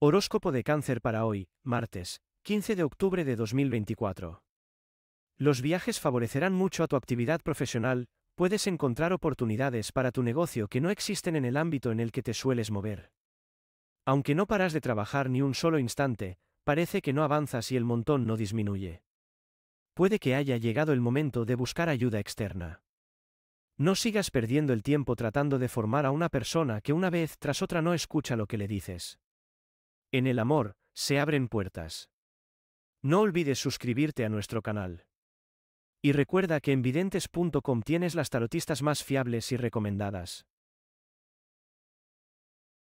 Horóscopo de cáncer para hoy, martes, 15 de octubre de 2024. Los viajes favorecerán mucho a tu actividad profesional, puedes encontrar oportunidades para tu negocio que no existen en el ámbito en el que te sueles mover. Aunque no paras de trabajar ni un solo instante, parece que no avanzas y el montón no disminuye. Puede que haya llegado el momento de buscar ayuda externa. No sigas perdiendo el tiempo tratando de formar a una persona que una vez tras otra no escucha lo que le dices. En el amor, se abren puertas. No olvides suscribirte a nuestro canal. Y recuerda que en videntes.com tienes las tarotistas más fiables y recomendadas.